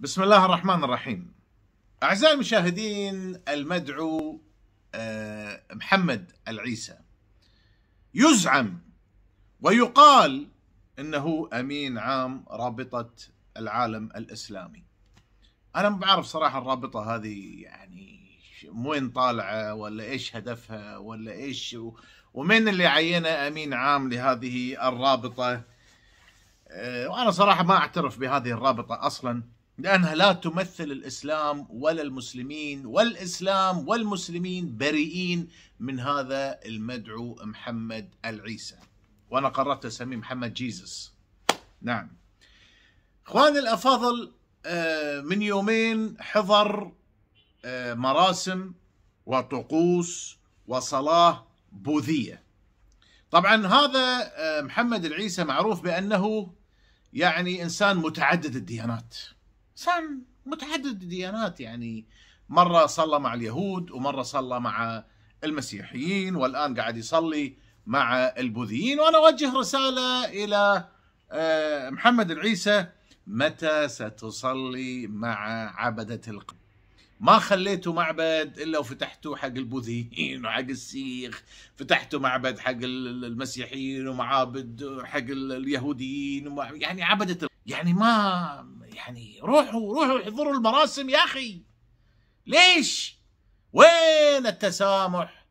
بسم الله الرحمن الرحيم أعزائي المشاهدين المدعو آه، محمد العيسى يزعم ويقال انه امين عام رابطه العالم الاسلامي. انا ما بعرف صراحه الرابطه هذه يعني وين طالعه ولا ايش هدفها ولا ايش و... اللي عينه امين عام لهذه الرابطه؟ آه، وانا صراحه ما اعترف بهذه الرابطه اصلا. لأنها لا تمثل الإسلام ولا المسلمين والإسلام والمسلمين بريئين من هذا المدعو محمد العيسى وأنا قررت أسميه محمد جيزس نعم إخواني الأفاضل آه، من يومين حضر آه، مراسم وطقوس وصلاة بوذية طبعا هذا آه، محمد العيسى معروف بأنه يعني إنسان متعدد الديانات صار متعدد الديانات يعني مرة صلى مع اليهود ومرة صلى مع المسيحيين والآن قاعد يصلي مع البوذيين وأنا أوجه رسالة إلى آه، محمد العيسى متى ستصلي مع عبدة القبر ما خليتوا معبد الا وفتحتوا حق البوذيين وحق السيخ فتحتوا معبد حق المسيحيين ومعابد حق اليهوديين يعني عبدة يعني ما يعني روحوا روحوا احضروا المراسم يا أخي ليش وين التسامح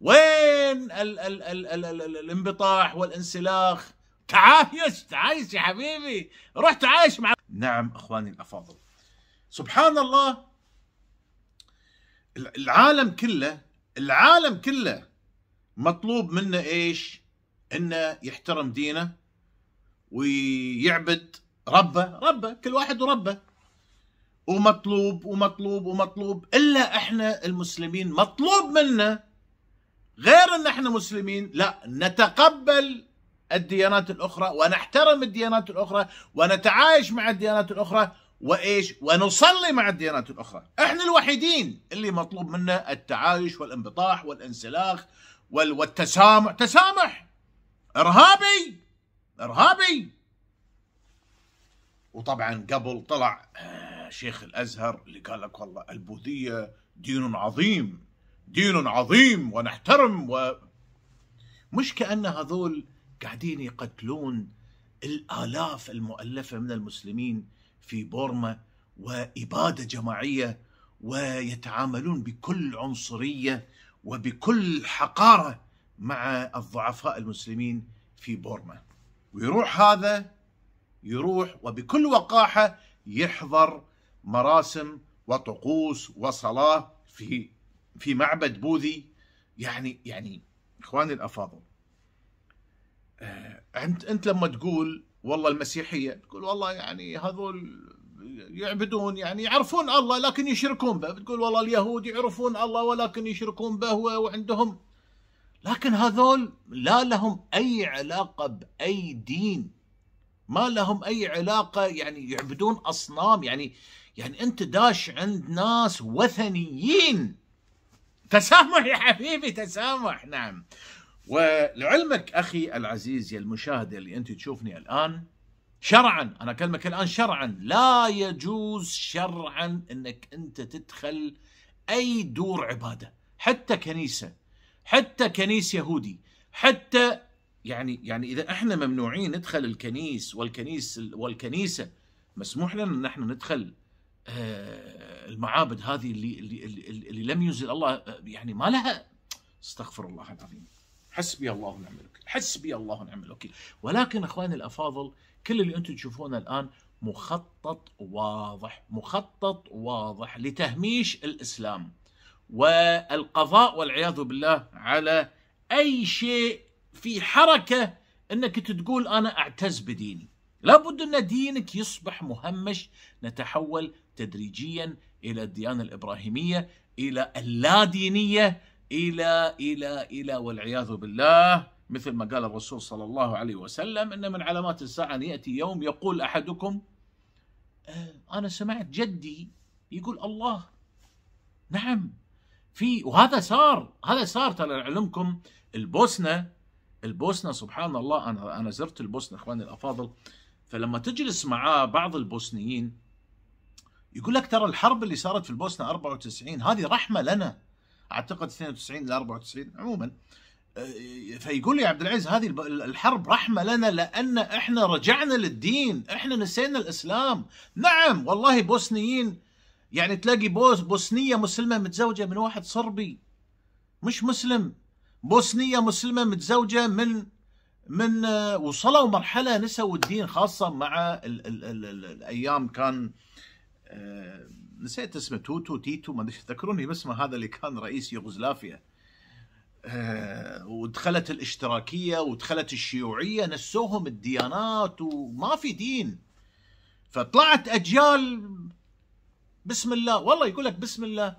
وين ال ال ال ال ال ال الانبطاح والانسلاخ تعايش تعايش يا حبيبي روح تعايش مع نعم اخواني الافاضل سبحان الله العالم كله العالم كله مطلوب منه ايش؟ انه يحترم دينه ويعبد ربه ربه كل واحد وربه ومطلوب ومطلوب ومطلوب الا احنا المسلمين مطلوب منا غير ان احنا مسلمين لا نتقبل الديانات الاخرى ونحترم الديانات الاخرى ونتعايش مع الديانات الاخرى وايش ونصلي مع الديانات الاخرى احنا الوحيدين اللي مطلوب منا التعايش والانبطاح والانسلاخ والتسامح تسامح ارهابي ارهابي وطبعا قبل طلع آه، شيخ الازهر اللي قال لك والله البوذيه دين عظيم دين عظيم ونحترم و مش كان هذول قاعدين يقتلون الالاف المؤلفه من المسلمين في بورما واباده جماعيه ويتعاملون بكل عنصريه وبكل حقاره مع الضعفاء المسلمين في بورما ويروح هذا يروح وبكل وقاحة يحضر مراسم وطقوس وصلاة في في معبد بوذي يعني يعني اخواني الافاضل آه، انت انت لما تقول والله المسيحيه تقول والله يعني هذول يعبدون يعني يعرفون الله لكن يشركون به بتقول والله اليهود يعرفون الله ولكن يشركون به وعندهم لكن هذول لا لهم اي علاقه باي دين ما لهم أي علاقة يعني يعبدون أصنام يعني يعني أنت داش عند ناس وثنيين تسامح يا حبيبي تسامح نعم ولعلمك أخي العزيز يا المشاهد اللي أنت تشوفني الآن شرعا أنا أكلمك الآن شرعا لا يجوز شرعا أنك أنت تدخل أي دور عبادة حتى كنيسة حتى كنيس يهودي حتى يعني يعني اذا احنا ممنوعين ندخل الكنيس والكنيس والكنيسه مسموح لنا ان احنا ندخل آه، المعابد هذه اللي اللي, اللي لم ينزل الله آه، يعني ما لها استغفر الله العظيم حسبي الله ونعم الوكيل حسبي الله ونعم الوكيل ولكن اخواني الافاضل كل اللي انتم تشوفونه الان مخطط واضح مخطط واضح لتهميش الاسلام والقضاء والعياذ بالله على اي شيء في حركه انك تقول انا اعتز بديني لابد ان دينك يصبح مهمش نتحول تدريجيا الى الديانه الابراهيميه الى اللادينيه الى الى الى والعياذ بالله مثل ما قال الرسول صلى الله عليه وسلم ان من علامات الساعه ان ياتي يوم يقول احدكم آه، انا سمعت جدي يقول الله نعم في وهذا صار هذا صار ترى علمكم البوسنه البوسنه سبحان الله انا انا زرت البوسنه اخواني الافاضل فلما تجلس مع بعض البوسنيين يقول لك ترى الحرب اللي صارت في البوسنه 94 هذه رحمه لنا اعتقد 92 ل 94 عموما آه، فيقول لي عبد العزيز هذه الحرب رحمه لنا لان احنا رجعنا للدين، احنا نسينا الاسلام، نعم والله بوسنيين يعني تلاقي بوس بوسنيه مسلمه متزوجه من واحد صربي مش مسلم بوسنيه مسلمه متزوجه من من آه، وصلوا مرحله نسوا الدين خاصه مع الـ الـ الـ الـ الايام كان آه، نسيت اسمه توتو تيتو ما ادري تذكروني باسمه هذا اللي كان رئيس يوغوسلافيا آه، ودخلت الاشتراكيه ودخلت الشيوعيه نسوهم الديانات وما في دين فطلعت اجيال بسم الله والله يقول لك بسم الله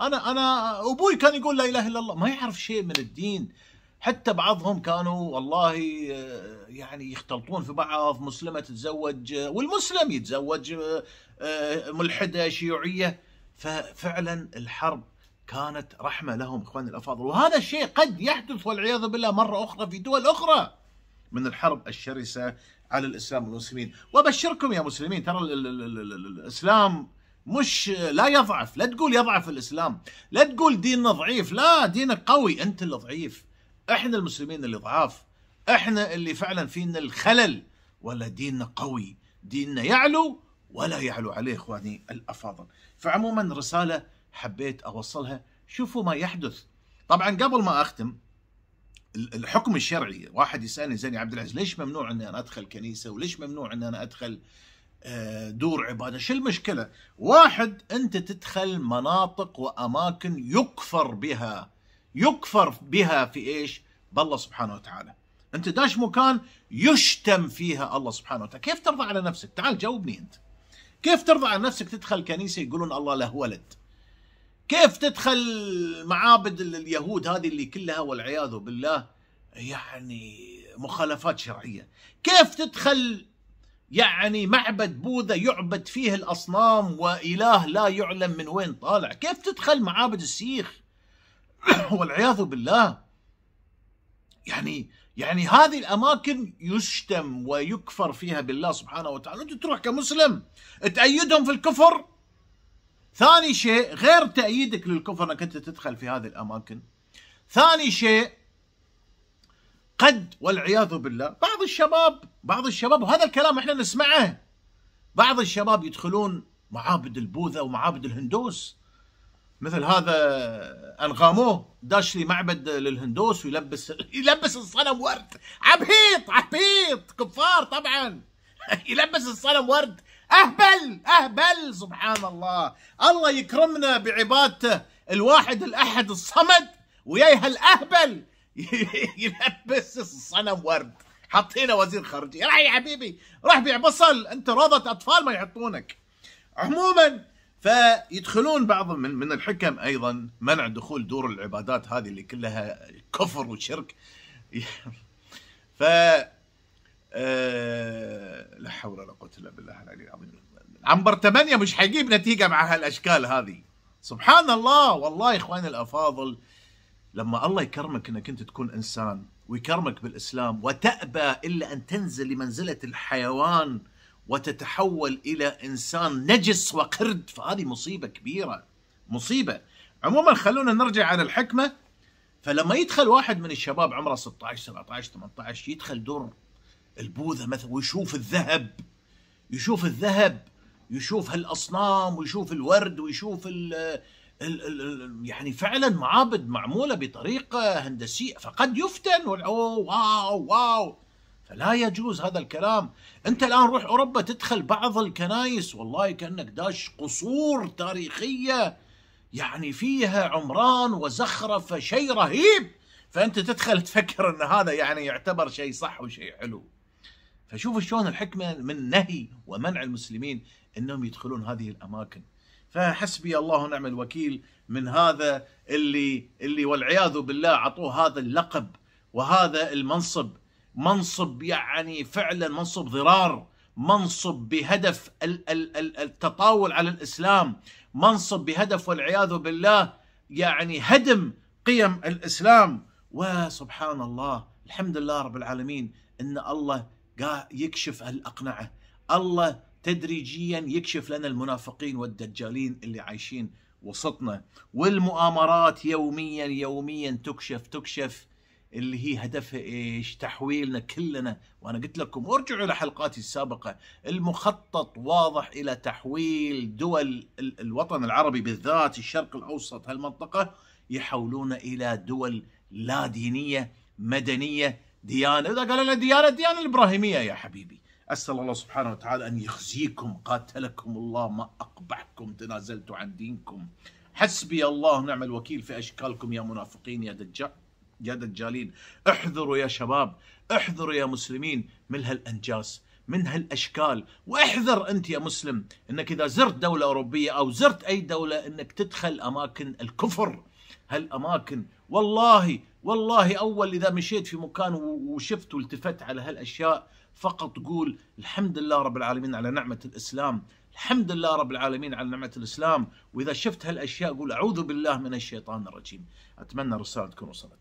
انا انا ابوي كان يقول لا اله الا الله ما يعرف شيء من الدين حتى بعضهم كانوا والله آه، يعني يختلطون في بعض مسلمه تتزوج آه، والمسلم يتزوج آه، ملحده شيوعيه ففعلا الحرب كانت رحمه لهم اخواني الافاضل وهذا الشيء قد يحدث والعياذ بالله مره اخرى في دول اخرى من الحرب الشرسه على الاسلام والمسلمين وابشركم يا مسلمين ترى الاسلام مش لا يضعف لا تقول يضعف الإسلام لا تقول ديننا ضعيف لا دينك قوي أنت اللي ضعيف إحنا المسلمين اللي ضعاف إحنا اللي فعلا فينا الخلل ولا ديننا قوي ديننا يعلو ولا يعلو عليه إخواني الأفاضل فعموما رسالة حبيت أوصلها شوفوا ما يحدث طبعا قبل ما أختم الحكم الشرعي واحد يسالني زين يا عبد العزيز ليش ممنوع ان انا ادخل كنيسه وليش ممنوع ان انا ادخل دور عباده شو المشكله واحد انت تدخل مناطق واماكن يكفر بها يكفر بها في ايش بالله سبحانه وتعالى انت داش مكان يشتم فيها الله سبحانه وتعالى كيف ترضى على نفسك تعال جاوبني انت كيف ترضى على نفسك تدخل كنيسه يقولون الله له ولد كيف تدخل معابد اليهود هذه اللي كلها والعياذ بالله يعني مخالفات شرعيه كيف تدخل يعني معبد بوذا يعبد فيه الأصنام وإله لا يعلم من وين طالع كيف تدخل معابد السيخ والعياذ بالله يعني يعني هذه الأماكن يشتم ويكفر فيها بالله سبحانه وتعالى أنت تروح كمسلم تأيدهم في الكفر ثاني شيء غير تأييدك للكفر أنك أنت تدخل في هذه الأماكن ثاني شيء قد والعياذ بالله بعض الشباب بعض الشباب وهذا الكلام احنا نسمعه بعض الشباب يدخلون معابد البوذا ومعابد الهندوس مثل هذا انغاموه داش لي معبد للهندوس ويلبس يلبس الصنم ورد عبيط عبيط كفار طبعا يلبس الصنم ورد اهبل اهبل سبحان الله الله يكرمنا بعبادته الواحد الاحد الصمد وياي هالاهبل يلبس الصنم ورد حاطينه وزير خارجيه راح يا حبيبي راح بيع بصل انت روضه اطفال ما يحطونك عموما فيدخلون بعض من من الحكم ايضا منع دخول دور العبادات هذه اللي كلها كفر وشرك ف آه، لا حول ولا قوه الا بالله العلي العظيم عنبر 8 مش حيجيب نتيجه مع هالاشكال هذه سبحان الله والله اخواني الافاضل لما الله يكرمك انك انت تكون انسان ويكرمك بالاسلام وتأبى الا ان تنزل لمنزله الحيوان وتتحول الى انسان نجس وقرد فهذه مصيبه كبيره مصيبه عموما خلونا نرجع عن الحكمه فلما يدخل واحد من الشباب عمره 16 17 18 يدخل دور البوذا مثلا ويشوف الذهب يشوف الذهب يشوف هالاصنام ويشوف الورد ويشوف يعني فعلا معابد معمولة بطريقة هندسية فقد يفتن واو واو فلا يجوز هذا الكلام أنت الآن روح أوروبا تدخل بعض الكنايس والله كأنك داش قصور تاريخية يعني فيها عمران وزخرفة شيء رهيب فأنت تدخل تفكر أن هذا يعني يعتبر شيء صح وشيء حلو فشوفوا شلون الحكمة من نهي ومنع المسلمين أنهم يدخلون هذه الأماكن فحسبي الله ونعم الوكيل من هذا اللي اللي والعياذ بالله عطوه هذا اللقب وهذا المنصب منصب يعني فعلا منصب ضرار منصب بهدف التطاول على الاسلام منصب بهدف والعياذ بالله يعني هدم قيم الاسلام وسبحان الله الحمد لله رب العالمين ان الله يكشف الاقنعه الله تدريجيا يكشف لنا المنافقين والدجالين اللي عايشين وسطنا والمؤامرات يوميا يوميا تكشف تكشف اللي هي هدفها ايش؟ تحويلنا كلنا وانا قلت لكم ارجعوا لحلقاتي السابقه المخطط واضح الى تحويل دول الوطن العربي بالذات الشرق الاوسط هالمنطقه يحولون الى دول لا دينيه مدنيه ديانه اذا قالوا لنا ديانه الديانه الابراهيميه يا حبيبي أسأل الله سبحانه وتعالى أن يخزيكم قاتلكم الله ما أقبحكم تنازلتوا عن دينكم حسبي الله نعم الوكيل في أشكالكم يا منافقين يا دجال يا دجالين احذروا يا شباب احذروا يا مسلمين من هالأنجاز من هالاشكال واحذر انت يا مسلم انك اذا زرت دوله اوروبيه او زرت اي دوله انك تدخل اماكن الكفر هالاماكن والله والله اول اذا مشيت في مكان وشفت والتفت على هالاشياء فقط قول الحمد لله رب العالمين على نعمة الإسلام الحمد لله رب العالمين على نعمة الإسلام وإذا شفت هالأشياء قول أعوذ بالله من الشيطان الرجيم أتمنى رسالتكم تكون وصلت